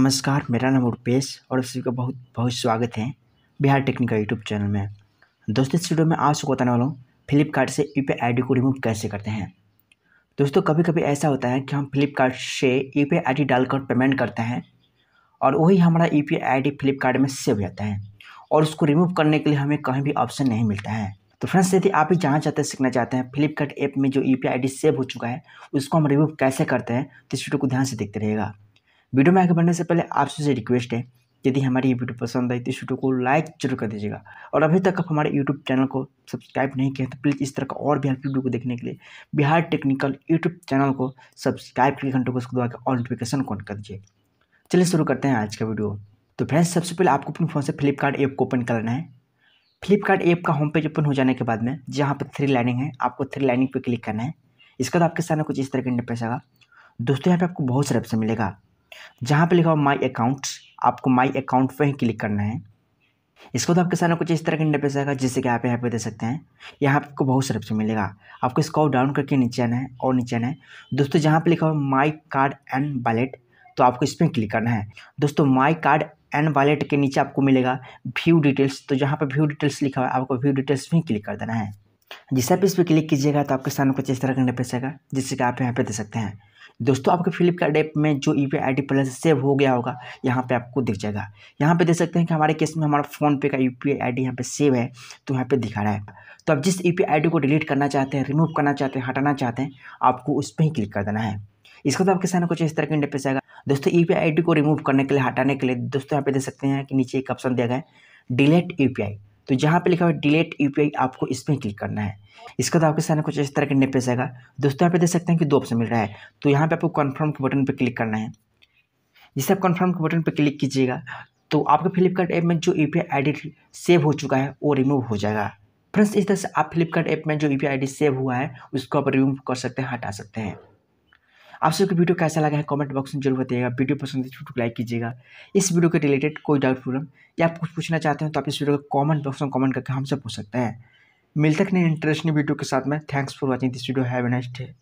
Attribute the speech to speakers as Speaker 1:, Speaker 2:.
Speaker 1: नमस्कार मेरा नाम रूपेश और सभी का बहुत बहुत स्वागत है बिहार टेक्निकल यूट्यूब चैनल में दोस्तों इस वीडियो में आज सबको बताने वाला हूँ फ्लिपकार्ट से यू पी को रिमूव कैसे करते हैं दोस्तों कभी कभी ऐसा होता है कि हम फ्लिपकार्ट से यू पी डालकर पेमेंट करते हैं और वही हमारा यू पी फ्लिपकार्ट में सेव हो जाता है और उसको रिमूव करने के लिए हमें कहीं भी ऑप्शन नहीं मिलता है तो फ्रेंड्स यदि आप भी जहाँ चाहते हैं सीखना चाहते हैं फ्लिपकार्ट ऐप में जो यू पी सेव हो चुका है उसको हम रिमूव कैसे करते हैं तो इस वीडियो को ध्यान से देखते रहेगा वीडियो में आगे बढ़ने से पहले आपसे से रिक्वेस्ट है यदि हमारी ये वीडियो पसंद आई तो इस वीडियो को लाइक जरूर कर दीजिएगा और अभी तक आप हमारे यूट्यूब चैनल को सब्सक्राइब नहीं किया तो प्लीज़ इस तरह का और भी हेल्प वीडियो को देखने के लिए बिहार टेक्निकल यूट्यूब चैनल को सब्सक्राइब करके घंटों को उसको दबा के ऑल नोटिफिकेशन ऑन कर दीजिए चलिए शुरू करते हैं आज का वीडियो तो फ्रेंड्स सबसे पहले आपको अपने फ़ोन से फ्लिपकार्ट ऐप को ओपन करना है फ्लिपकार्ट ऐप का होम पेज ओपन हो जाने के बाद में जहाँ पर थ्री लाइनिंग है आपको थ्री लाइनिंग पर क्लिक करना है इसका तो आपके सामने कुछ इस तरह का इंटरफेस आएगा दोस्तों यहाँ पे आपको बहुत सारे ऑप्शन मिलेगा जहाँ पे लिखा हो माई अकाउंट आपको माई अकाउंट पे ही क्लिक करना है इसको तो आपके सामने कुछ इस तरह का इंटरफेस आएगा जिससे कि आप यहाँ पे दे सकते हैं यहाँ आपको बहुत सारे ऑप्शन मिलेगा आपको इसको डाउन करके नीचे आना है और नीचे आना है दोस्तों जहाँ पे लिखा हो माई कार्ड एंड वॉलेट तो आपको इस पर क्लिक करना है दोस्तों माई कार्ड एंड वॉलेट के नीचे आपको मिलेगा व्यू डिटेल्स तो जहाँ पर व्यू डिटेल्स लिखा हुआ है आपको व्यू डिटेल्स भी क्लिक कर देना है जिससे आप इस पर क्लिक कीजिएगा तो आपके सामने कुछ इस तरह का इंटरफेस आएगा जिससे कि आप यहाँ पे दे सकते हैं दोस्तों आपके फ्लिपकार्ट ऐप में जो U P I D save हो गया होगा यहाँ पे आपको दिख जाएगा यहाँ पे देख सकते हैं कि हमारे केस में हमारा फ़ोनपे का यू पी आई डी यहाँ पे सेव है तो यहाँ पे दिखा रहा है तो आप जिस यू पी आई डी को डिलीट करना चाहते हैं रिमूव करना चाहते हैं हटाना चाहते हैं आपको उस पर ही क्लिक कर देना है इसका तो आपके सामने कुछ इस तरह के इंटरफेस आएगा दोस्तों यू पी आई डी को रिमूव करने के लिए हटाने के लिए दोस्तों यहाँ पे देख सकते हैं कि नीचे एक ऑप्शन दिया गया है डिलीट यू पी आई तो यहाँ पे लिखा हुआ डिलेट यूपीआई आपको इसमें क्लिक करना है इसके बाद तो आपके सामने कुछ इस तरह का इंटरफेस आएगा दोस्तों यहाँ पे देख सकते हैं कि दो ऑप्शन मिल रहा है तो यहाँ पे आपको कन्फर्म के बटन पर क्लिक करना है जैसे आप कन्फर्म के बटन पर क्लिक कीजिएगा तो आपके फ्लिपकार्ट ऐप में जो यू पी सेव हो चुका है वो रिमूव हो जाएगा फ्रेंड्स इस तरह से आप फ्लिपकार्ट ऐप में जो यू पी सेव हुआ है उसको आप रिमूव कर सकते हैं हटा सकते हैं आप सबको वीडियो कैसा लगा है कमेंट बॉक्स में जरूर बताइएगा वीडियो पसंद है तो लाइक कीजिएगा इस वीडियो के रिलेटेड कोई डाउट प्रॉब्लम या आप कुछ पूछना चाहते हैं तो आप इस वीडियो को कमेंट बॉक्स में कमेंट करके हमसे पूछ सकते हैं मिलते हैं इंटरेस्टिंग वीडियो के साथ में thanks for watching this video have a next day